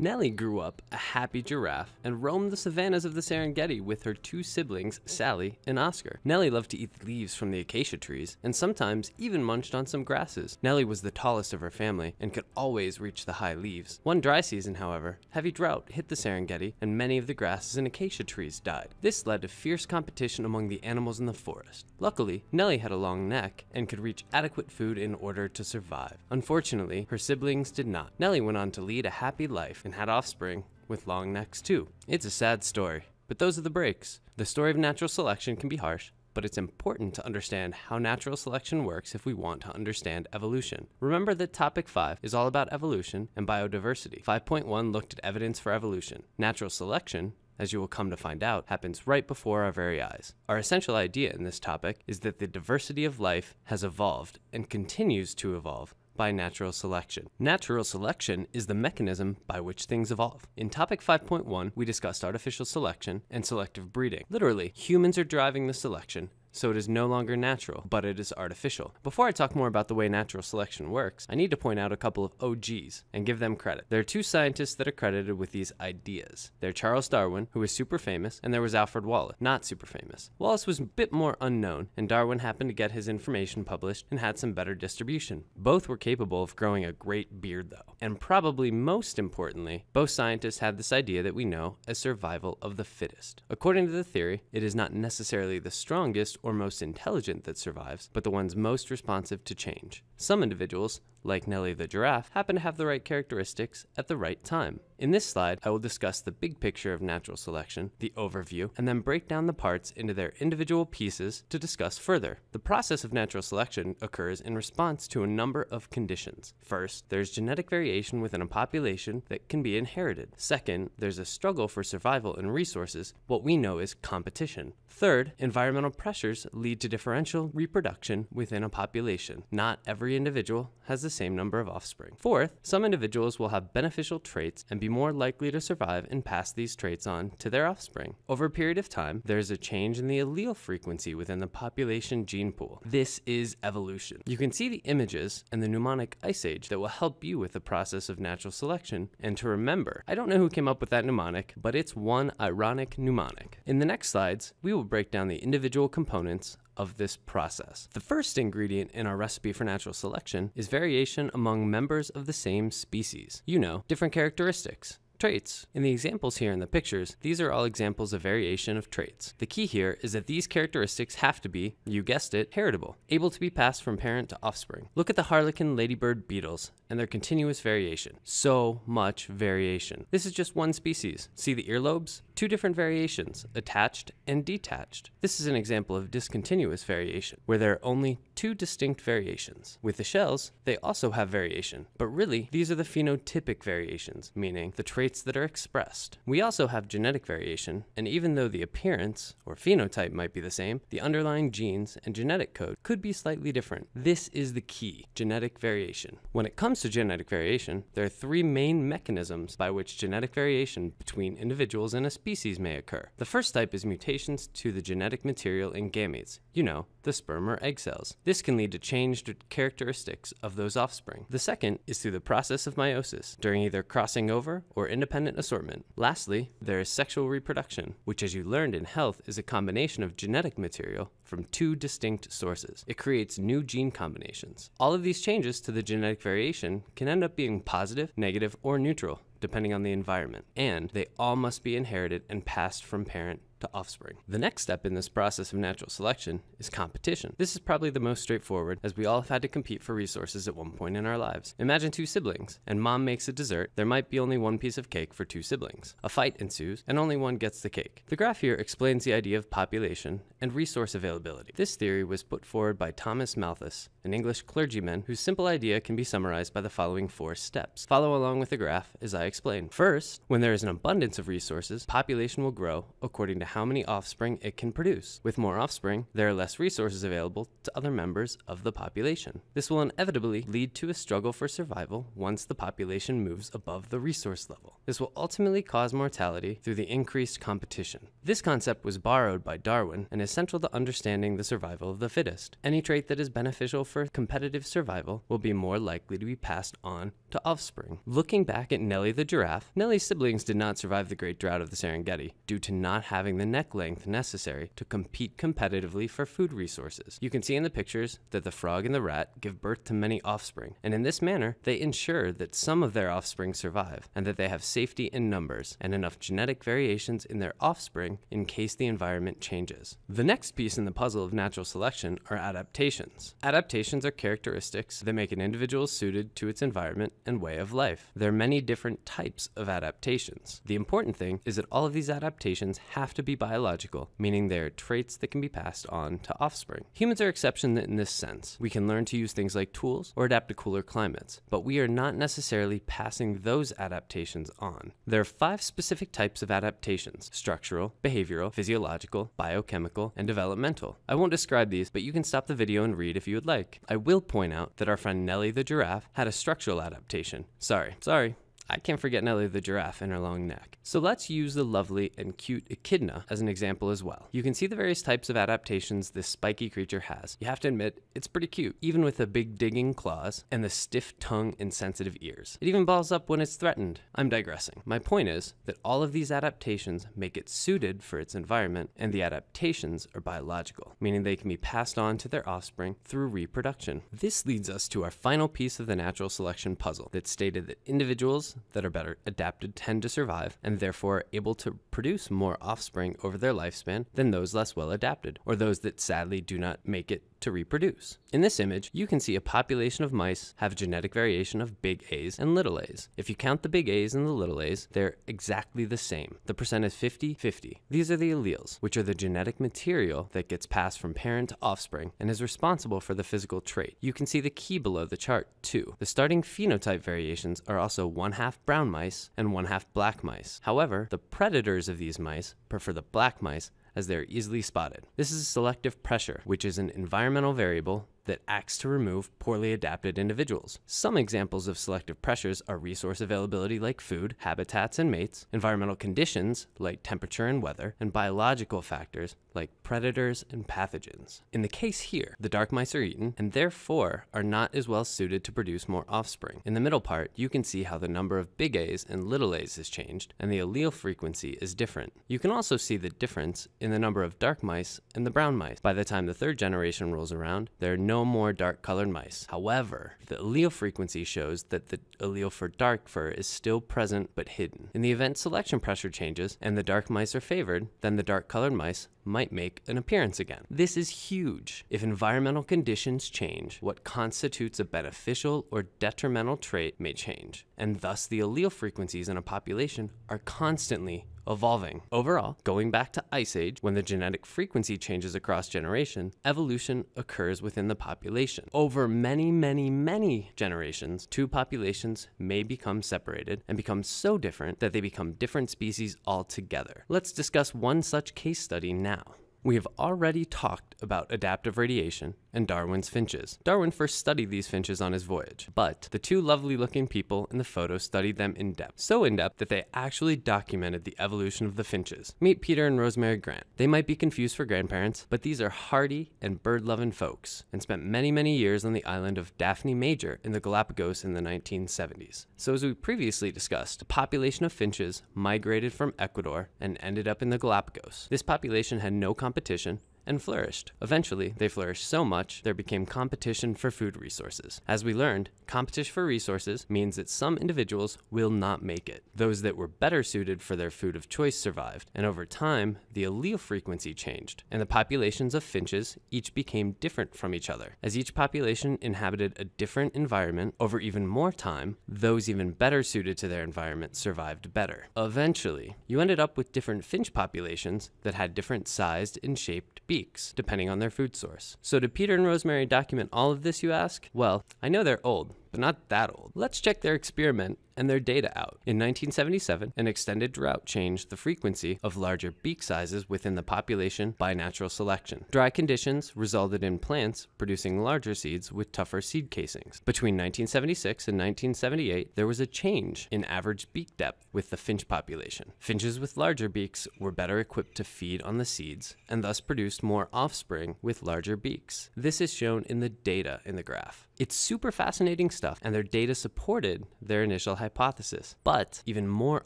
Nellie grew up a happy giraffe and roamed the savannas of the Serengeti with her two siblings, Sally and Oscar. Nellie loved to eat the leaves from the acacia trees and sometimes even munched on some grasses. Nellie was the tallest of her family and could always reach the high leaves. One dry season, however, heavy drought hit the Serengeti and many of the grasses and acacia trees died. This led to fierce competition among the animals in the forest. Luckily, Nellie had a long neck and could reach adequate food in order to survive. Unfortunately, her siblings did not. Nellie went on to lead a happy life and had offspring with long necks too. It's a sad story, but those are the breaks. The story of natural selection can be harsh, but it's important to understand how natural selection works if we want to understand evolution. Remember that topic 5 is all about evolution and biodiversity. 5.1 looked at evidence for evolution. Natural selection as you will come to find out, happens right before our very eyes. Our essential idea in this topic is that the diversity of life has evolved and continues to evolve by natural selection. Natural selection is the mechanism by which things evolve. In topic 5.1, we discussed artificial selection and selective breeding. Literally, humans are driving the selection so it is no longer natural, but it is artificial. Before I talk more about the way natural selection works, I need to point out a couple of OGs and give them credit. There are two scientists that are credited with these ideas. They're Charles Darwin, who is super famous, and there was Alfred Wallace, not super famous. Wallace was a bit more unknown, and Darwin happened to get his information published and had some better distribution. Both were capable of growing a great beard though. And probably most importantly, both scientists had this idea that we know as survival of the fittest. According to the theory, it is not necessarily the strongest or most intelligent that survives, but the ones most responsive to change. Some individuals, like Nelly the giraffe, happen to have the right characteristics at the right time. In this slide, I will discuss the big picture of natural selection, the overview, and then break down the parts into their individual pieces to discuss further. The process of natural selection occurs in response to a number of conditions. First, there's genetic variation within a population that can be inherited. Second, there's a struggle for survival and resources, what we know as competition. Third, environmental pressures lead to differential reproduction within a population. Not every individual has the same number of offspring. Fourth, some individuals will have beneficial traits and be more likely to survive and pass these traits on to their offspring. Over a period of time, there's a change in the allele frequency within the population gene pool. This is evolution. You can see the images and the mnemonic Ice Age that will help you with the process of natural selection and to remember. I don't know who came up with that mnemonic, but it's one ironic mnemonic. In the next slides, we will break down the individual components of this process. The first ingredient in our recipe for natural selection is variation among members of the same species. You know, different characteristics, traits. In the examples here in the pictures, these are all examples of variation of traits. The key here is that these characteristics have to be, you guessed it, heritable, able to be passed from parent to offspring. Look at the harlequin ladybird beetles and their continuous variation. So much variation. This is just one species. See the earlobes? two different variations, attached and detached. This is an example of discontinuous variation, where there are only two distinct variations. With the shells, they also have variation, but really, these are the phenotypic variations, meaning the traits that are expressed. We also have genetic variation, and even though the appearance, or phenotype might be the same, the underlying genes and genetic code could be slightly different. This is the key, genetic variation. When it comes to genetic variation, there are three main mechanisms by which genetic variation between individuals in a species species may occur. The first type is mutations to the genetic material in gametes, you know, the sperm or egg cells. This can lead to changed characteristics of those offspring. The second is through the process of meiosis, during either crossing over or independent assortment. Lastly, there is sexual reproduction, which as you learned in health is a combination of genetic material from two distinct sources. It creates new gene combinations. All of these changes to the genetic variation can end up being positive, negative, or neutral depending on the environment, and they all must be inherited and passed from parent to offspring. The next step in this process of natural selection is competition. This is probably the most straightforward as we all have had to compete for resources at one point in our lives. Imagine two siblings, and mom makes a dessert, there might be only one piece of cake for two siblings. A fight ensues, and only one gets the cake. The graph here explains the idea of population and resource availability. This theory was put forward by Thomas Malthus, an English clergyman whose simple idea can be summarized by the following four steps. Follow along with the graph as I explain. First, when there is an abundance of resources, population will grow according to how many offspring it can produce. With more offspring, there are less resources available to other members of the population. This will inevitably lead to a struggle for survival once the population moves above the resource level. This will ultimately cause mortality through the increased competition. This concept was borrowed by Darwin and is central to understanding the survival of the fittest. Any trait that is beneficial for competitive survival will be more likely to be passed on to offspring. Looking back at Nellie the giraffe, Nellie's siblings did not survive the great drought of the Serengeti due to not having the neck length necessary to compete competitively for food resources. You can see in the pictures that the frog and the rat give birth to many offspring, and in this manner, they ensure that some of their offspring survive and that they have safety in numbers and enough genetic variations in their offspring in case the environment changes. The next piece in the puzzle of natural selection are adaptations. Adaptations are characteristics that make an individual suited to its environment and way of life. There are many different types of adaptations. The important thing is that all of these adaptations have to be biological, meaning they are traits that can be passed on to offspring. Humans are exception in this sense. We can learn to use things like tools or adapt to cooler climates, but we are not necessarily passing those adaptations on. There are five specific types of adaptations, structural, behavioral, physiological, biochemical, and developmental. I won't describe these, but you can stop the video and read if you would like. I will point out that our friend Nelly the giraffe had a structural adaptation adaptation. Sorry, sorry. I can't forget Nelly the giraffe and her long neck. So let's use the lovely and cute echidna as an example as well. You can see the various types of adaptations this spiky creature has. You have to admit, it's pretty cute, even with the big digging claws and the stiff tongue and sensitive ears. It even balls up when it's threatened. I'm digressing. My point is that all of these adaptations make it suited for its environment and the adaptations are biological, meaning they can be passed on to their offspring through reproduction. This leads us to our final piece of the natural selection puzzle that stated that individuals that are better adapted tend to survive and therefore are able to produce more offspring over their lifespan than those less well adapted, or those that sadly do not make it to reproduce. In this image, you can see a population of mice have genetic variation of big A's and little a's. If you count the big A's and the little a's, they're exactly the same. The percent is 50-50. These are the alleles, which are the genetic material that gets passed from parent to offspring and is responsible for the physical trait. You can see the key below the chart too. The starting phenotype variations are also one half brown mice and one half black mice. However, the predators of these mice prefer the black mice as they're easily spotted. This is selective pressure, which is an environmental variable that acts to remove poorly adapted individuals. Some examples of selective pressures are resource availability like food, habitats and mates, environmental conditions like temperature and weather, and biological factors like predators and pathogens. In the case here, the dark mice are eaten and therefore are not as well suited to produce more offspring. In the middle part, you can see how the number of big A's and little a's has changed and the allele frequency is different. You can also see the difference in the number of dark mice and the brown mice. By the time the third generation rolls around, there are no no more dark colored mice. However, the allele frequency shows that the allele for dark fur is still present but hidden. In the event selection pressure changes and the dark mice are favored, then the dark colored mice might make an appearance again. This is huge. If environmental conditions change, what constitutes a beneficial or detrimental trait may change, and thus the allele frequencies in a population are constantly evolving. Overall, going back to Ice Age, when the genetic frequency changes across generation, evolution occurs within the population. Over many, many, many generations, two populations may become separated and become so different that they become different species altogether. Let's discuss one such case study now now. We have already talked about adaptive radiation and Darwin's finches. Darwin first studied these finches on his voyage, but the two lovely looking people in the photo studied them in depth. So in depth that they actually documented the evolution of the finches. Meet Peter and Rosemary Grant. They might be confused for grandparents, but these are hardy and bird loving folks and spent many, many years on the island of Daphne Major in the Galapagos in the 1970s. So as we previously discussed, the population of finches migrated from Ecuador and ended up in the Galapagos. This population had no competition and flourished. Eventually, they flourished so much there became competition for food resources. As we learned, competition for resources means that some individuals will not make it. Those that were better suited for their food of choice survived, and over time, the allele frequency changed, and the populations of finches each became different from each other. As each population inhabited a different environment over even more time, those even better suited to their environment survived better. Eventually, you ended up with different finch populations that had different sized and shaped beaks weeks, depending on their food source. So, did Peter and Rosemary document all of this, you ask? Well, I know they're old, but not that old. Let's check their experiment and their data out. In 1977, an extended drought changed the frequency of larger beak sizes within the population by natural selection. Dry conditions resulted in plants producing larger seeds with tougher seed casings. Between 1976 and 1978, there was a change in average beak depth with the finch population. Finches with larger beaks were better equipped to feed on the seeds and thus produced more offspring with larger beaks. This is shown in the data in the graph. It's super fascinating stuff, and their data supported their initial hypothesis. But even more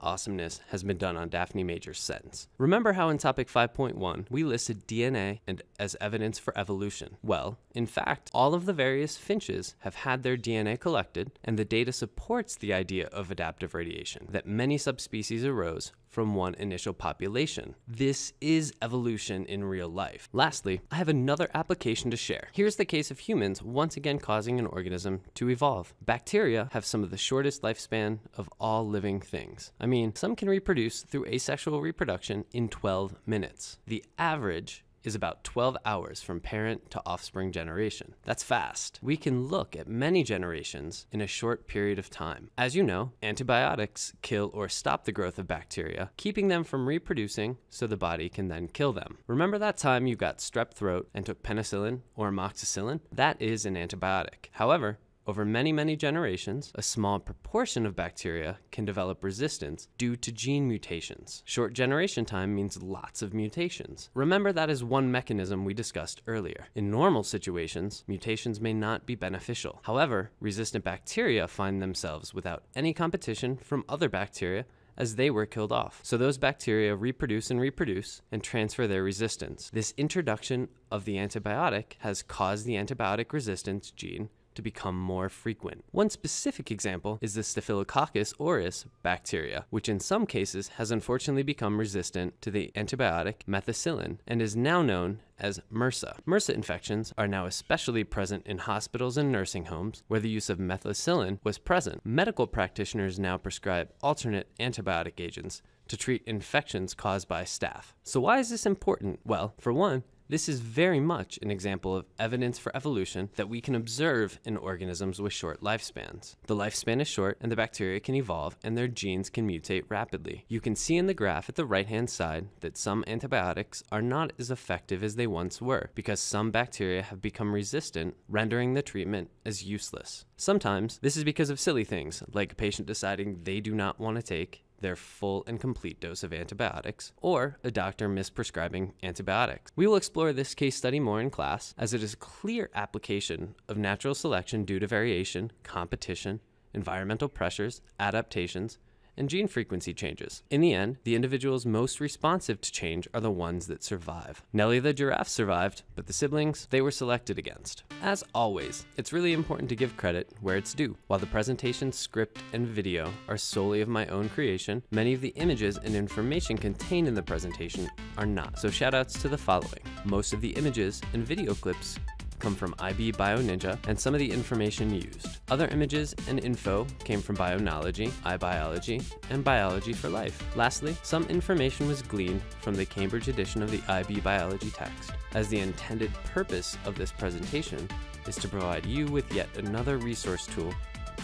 awesomeness has been done on Daphne Major's sentence. Remember how in topic 5.1, we listed DNA and as evidence for evolution? Well, in fact, all of the various finches have had their DNA collected, and the data supports the idea of adaptive radiation, that many subspecies arose from one initial population. This is evolution in real life. Lastly, I have another application to share. Here's the case of humans once again causing an organism to evolve. Bacteria have some of the shortest lifespan of all living things. I mean, some can reproduce through asexual reproduction in 12 minutes. The average is about 12 hours from parent to offspring generation. That's fast. We can look at many generations in a short period of time. As you know, antibiotics kill or stop the growth of bacteria, keeping them from reproducing so the body can then kill them. Remember that time you got strep throat and took penicillin or amoxicillin? That is an antibiotic. However, over many, many generations, a small proportion of bacteria can develop resistance due to gene mutations. Short generation time means lots of mutations. Remember that is one mechanism we discussed earlier. In normal situations, mutations may not be beneficial. However, resistant bacteria find themselves without any competition from other bacteria as they were killed off. So those bacteria reproduce and reproduce and transfer their resistance. This introduction of the antibiotic has caused the antibiotic resistance gene to become more frequent. One specific example is the Staphylococcus aureus bacteria, which in some cases has unfortunately become resistant to the antibiotic methicillin and is now known as MRSA. MRSA infections are now especially present in hospitals and nursing homes where the use of methicillin was present. Medical practitioners now prescribe alternate antibiotic agents to treat infections caused by staph. So why is this important? Well, for one, this is very much an example of evidence for evolution that we can observe in organisms with short lifespans. The lifespan is short and the bacteria can evolve and their genes can mutate rapidly. You can see in the graph at the right hand side that some antibiotics are not as effective as they once were because some bacteria have become resistant, rendering the treatment as useless. Sometimes this is because of silly things like a patient deciding they do not want to take their full and complete dose of antibiotics, or a doctor misprescribing antibiotics. We will explore this case study more in class, as it is a clear application of natural selection due to variation, competition, environmental pressures, adaptations, and gene frequency changes. In the end, the individuals most responsive to change are the ones that survive. Nellie the giraffe survived, but the siblings, they were selected against. As always, it's really important to give credit where it's due. While the presentation, script, and video are solely of my own creation, many of the images and information contained in the presentation are not, so shoutouts to the following. Most of the images and video clips come from IB Bio Ninja and some of the information used. Other images and info came from Bionology, iBiology, and Biology for Life. Lastly, some information was gleaned from the Cambridge edition of the IB Biology text, as the intended purpose of this presentation is to provide you with yet another resource tool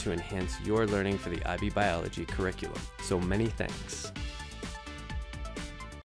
to enhance your learning for the IB Biology curriculum. So many thanks.